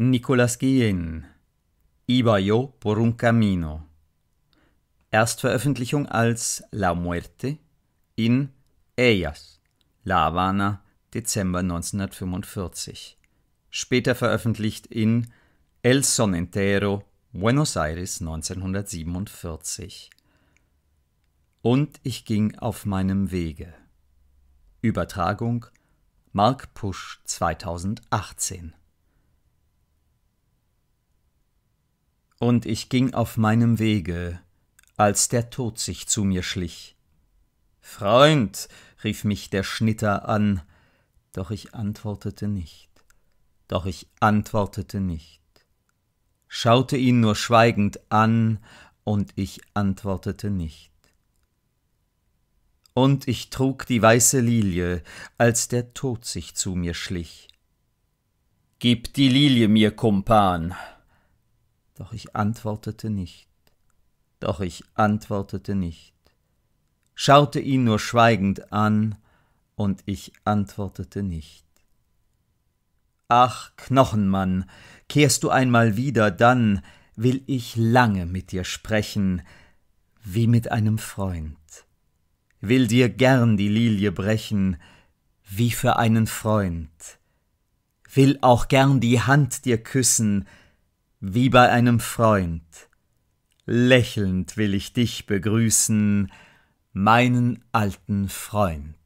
Nicolas Guillen Iba yo por un camino Erstveröffentlichung als La Muerte in Ellas, La Habana, Dezember 1945. Später veröffentlicht in El Son Entero, Buenos Aires 1947. Und ich ging auf meinem Wege. Übertragung Mark Pusch 2018. und ich ging auf meinem Wege, als der Tod sich zu mir schlich. Freund, rief mich der Schnitter an, doch ich antwortete nicht, doch ich antwortete nicht, schaute ihn nur schweigend an, und ich antwortete nicht. Und ich trug die weiße Lilie, als der Tod sich zu mir schlich. Gib die Lilie mir, Kumpan, doch ich antwortete nicht, doch ich antwortete nicht, schaute ihn nur schweigend an, und ich antwortete nicht. Ach, Knochenmann, kehrst du einmal wieder, dann will ich lange mit dir sprechen, wie mit einem Freund, will dir gern die Lilie brechen, wie für einen Freund, will auch gern die Hand dir küssen, wie bei einem Freund. Lächelnd will ich dich begrüßen, meinen alten Freund.